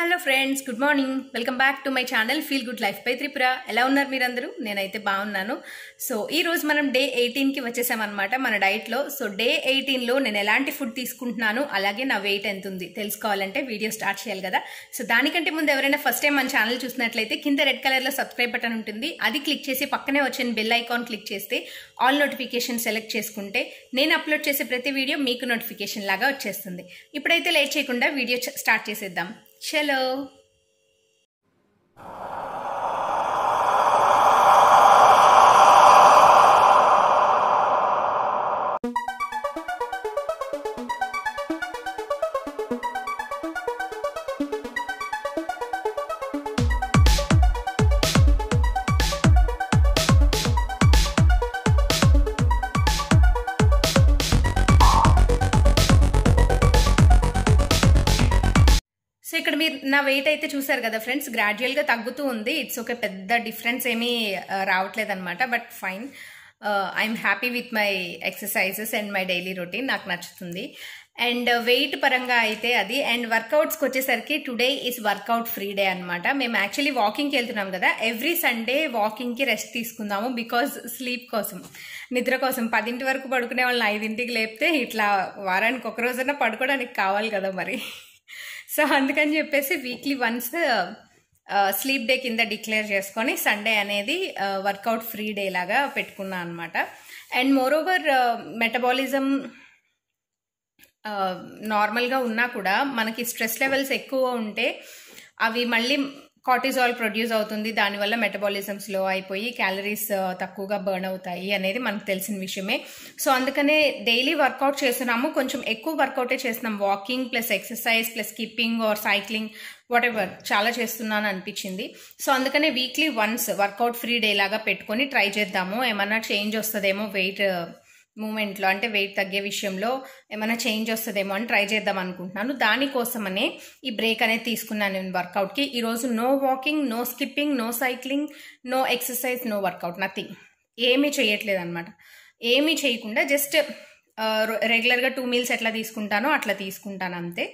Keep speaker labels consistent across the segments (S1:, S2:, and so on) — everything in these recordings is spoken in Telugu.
S1: hello friends good morning welcome back to my channel feel good life by Tripura ఎలా ఉన్నారు మీరందరూ నేనైతే బాగున్నాను సో ఈ రోజు మనం డే ఎయిటీన్కి వచ్చేసామన్నమాట మన డైట్లో సో డే ఎయిటీన్లో నేను ఎలాంటి ఫుడ్ తీసుకుంటున్నాను అలాగే నా వెయిట్ ఎంత ఉంది తెలుసుకోవాలంటే వీడియో స్టార్ట్ చేయాలి కదా సో దానికంటే ముందు ఎవరైనా ఫస్ట్ టైం మన ఛానల్ చూసినట్లయితే కింద రెడ్ కలర్లో సబ్స్క్రైబ్ బటన్ ఉంటుంది అది క్లిక్ చేసి పక్కనే వచ్చిన బెల్ ఐకాన్ క్లిక్ చేస్తే ఆల్ నోటిఫికేషన్ సెలెక్ట్ చేసుకుంటే నేను అప్లోడ్ చేసే ప్రతి వీడియో మీకు నోటిఫికేషన్ లాగా వచ్చేస్తుంది ఇప్పుడైతే లేట్ చేయకుండా వీడియో స్టార్ట్ చేసేద్దాం चलो సో ఇక్కడ మీరు నా వెయిట్ అయితే చూసారు కదా ఫ్రెండ్స్ గా తగ్గుతూ ఉంది ఇట్స్ ఓకే పెద్ద డిఫరెన్స్ ఏమీ రావట్లేదు అనమాట but fine I'm happy with my exercises and my daily routine నాకు నచ్చుతుంది అండ్ వెయిట్ uh, పరంగా అయితే అది అండ్ వర్కౌట్స్కి వచ్చేసరికి today is workout free day అనమాట మేము యాక్చువల్లీ వాకింగ్కి వెళ్తున్నాం కదా ఎవ్రీ సండే వాకింగ్కి రెస్ట్ తీసుకుందాము బికాజ్ స్లీప్ కోసం నిద్ర కోసం పదింటి వరకు పడుకునే వాళ్ళని ఐదింటికి లేపితే ఇట్లా వారానికి ఒక రోజున పడుకోవడానికి కావాలి కదా మరి సో అందుకని చెప్పేసి వీక్లీ వన్స్ స్లీప్ డే కింద డిక్లేర్ చేసుకొని సండే అనేది వర్కౌట్ ఫ్రీ డే లాగా పెట్టుకున్నా అనమాట అండ్ మోరోవర్ మెటబాలిజం నార్మల్గా ఉన్నా కూడా మనకి స్ట్రెస్ లెవెల్స్ ఎక్కువ ఉంటే అవి మళ్ళీ కార్టిజాల్ ప్రొడ్యూస్ అవుతుంది దానివల్ల మెటబాలిజం స్లో అయిపోయి క్యాలరీస్ uh, తక్కువగా బర్న్ అవుతాయి అనేది మనకు తెలిసిన విషయమే సో అందుకనే డైలీ వర్కౌట్ చేస్తున్నాము కొంచెం ఎక్కువ వర్కౌటే చేస్తున్నాం walking plus exercise plus skipping or cycling whatever చాలా చేస్తున్నాను అనిపించింది సో అందుకనే weekly once workout free day లాగా పెట్టుకొని ట్రై చేద్దాము ఏమన్నా చేంజ్ వస్తుందేమో వెయిట్ మూమెంట్లో అంటే వెయిట్ తగ్గే విషయంలో ఏమైనా చేంజ్ వస్తుందేమో అని ట్రై చేద్దాం అనుకుంటున్నాను దానికోసమనే ఈ బ్రేక్ అనేది తీసుకున్నాను నేను వర్కౌట్కి ఈరోజు no walking no skipping no cycling no exercise no workout nothing ఏమీ చేయట్లేదు అనమాట ఏమీ చేయకుండా జస్ట్ రెగ్యులర్గా టూ మీల్స్ ఎట్లా తీసుకుంటానో అట్లా తీసుకుంటాను అంతే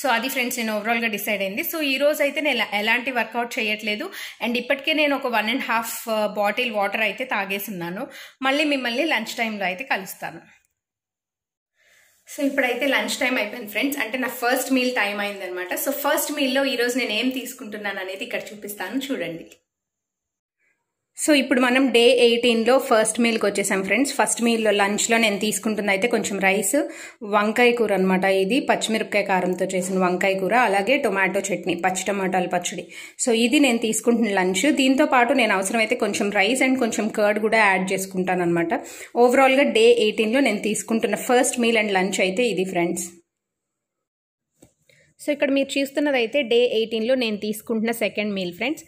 S1: సో అది ఫ్రెండ్స్ నేను ఓవరాల్గా డిసైడ్ అయింది సో ఈ రోజు అయితే నేను ఎలాంటి వర్కౌట్ చేయట్లేదు అండ్ ఇప్పటికే నేను ఒక one and half bottle water అయితే తాగేసున్నాను మళ్ళీ మిమ్మల్ని లంచ్ టైంలో అయితే కలుస్తాను సో ఇప్పుడైతే లంచ్ టైం అయిపోయింది ఫ్రెండ్స్ అంటే నా ఫస్ట్ మీల్ టైం అయిందనమాట సో ఫస్ట్ మీల్లో ఈరోజు నేను ఏం తీసుకుంటున్నాను అనేది ఇక్కడ చూపిస్తాను చూడండి సో ఇప్పుడు మనం డే ఎయిటీన్లో ఫస్ట్ మీల్కి వచ్చేసాం ఫ్రెండ్స్ ఫస్ట్ మీల్లో లంచ్లో నేను తీసుకుంటుంది అయితే కొంచెం రైస్ వంకాయ కూర అనమాట ఇది పచ్చిమిరపకాయ కారంతో చేసిన వంకాయ కూర అలాగే టొమాటో చట్నీ పచ్చి టమాటాలు పచ్చడి సో ఇది నేను తీసుకుంటున్న లంచ్ దీంతో పాటు నేను అవసరమైతే కొంచెం రైస్ అండ్ కొంచెం కర్డ్ కూడా యాడ్ చేసుకుంటాను అనమాట ఓవరాల్గా డే ఎయిటీన్లో నేను తీసుకుంటున్న ఫస్ట్ మీల్ అండ్ లంచ్ అయితే ఇది ఫ్రెండ్స్ సో ఇక్కడ మీరు చూస్తున్నది అయితే డే ఎయిటీన్లో నేను తీసుకుంటున్న second meal friends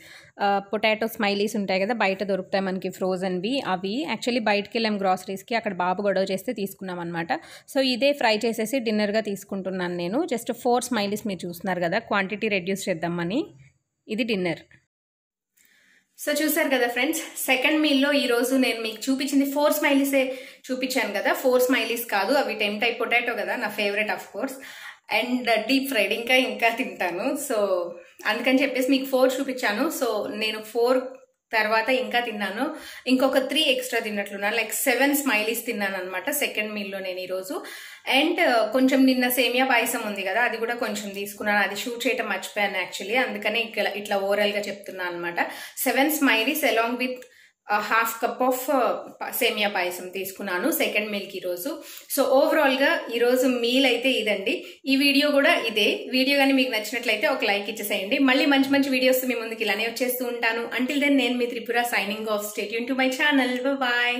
S1: potato smileys ఉంటాయి కదా బయట దొరుకుతాయి మనకి ఫ్రోజన్వి అవి యాక్చువల్లీ బయటకి వెళ్ళాం గ్రాసరీస్కి అక్కడ బాబు గొడవ చేస్తే తీసుకున్నాం అనమాట సో ఇదే ఫ్రై చేసేసి డిన్నర్గా తీసుకుంటున్నాను నేను జస్ట్ ఫోర్ స్మైలీస్ మీరు చూస్తున్నారు కదా క్వాంటిటీ రెడ్యూస్ చేద్దామని ఇది డిన్నర్ సో చూసారు కదా ఫ్రెండ్స్ సెకండ్ మీల్లో ఈరోజు నేను మీకు చూపించింది ఫోర్ స్మైలీసే చూపించాను కదా ఫోర్ స్మైలీస్ కాదు అవి టెంప్ టైప్ పొటాటో కదా నా favourite of course and deep fried ఇంకా ఇంకా తింటాను సో అందుకని చెప్పేసి మీకు ఫోర్ చూపించాను సో నేను ఫోర్ తర్వాత ఇంకా తిన్నాను ఇంకొక త్రీ ఎక్స్ట్రా తిన్నట్లున్నాను లైక్ సెవెన్ స్మైలీస్ తిన్నాను అనమాట సెకండ్ మీల్లో నేను ఈరోజు అండ్ కొంచెం నిన్న సేమియా పాయసం ఉంది కదా అది కూడా కొంచెం తీసుకున్నాను అది షూట్ చేయటం మర్చిపోయాను యాక్చువల్లీ అందుకనే ఇట్లా ఇట్లా ఓవరాల్గా చెప్తున్నాను అనమాట seven smileys along with half cup of semiya payasam తీసుకున్నాను సెకండ్ మీల్కి ఈరోజు సో ఓవరాల్గా ఈరోజు మీల్ అయితే ఇదండి ఈ వీడియో కూడా ఇదే వీడియో కానీ మీకు నచ్చినట్లయితే ఒక లైక్ ఇచ్చేసేయండి మళ్ళీ మంచి మంచి వీడియోస్ మీ ముందుకు ఇలానే వచ్చేస్తూ ఉంటాను అంటిల్ దెన్ నేను మీ త్రిపుర సైనింగ్ ఆఫ్ స్టేట్ యూన్ టు మై ఛానల్ బాయ్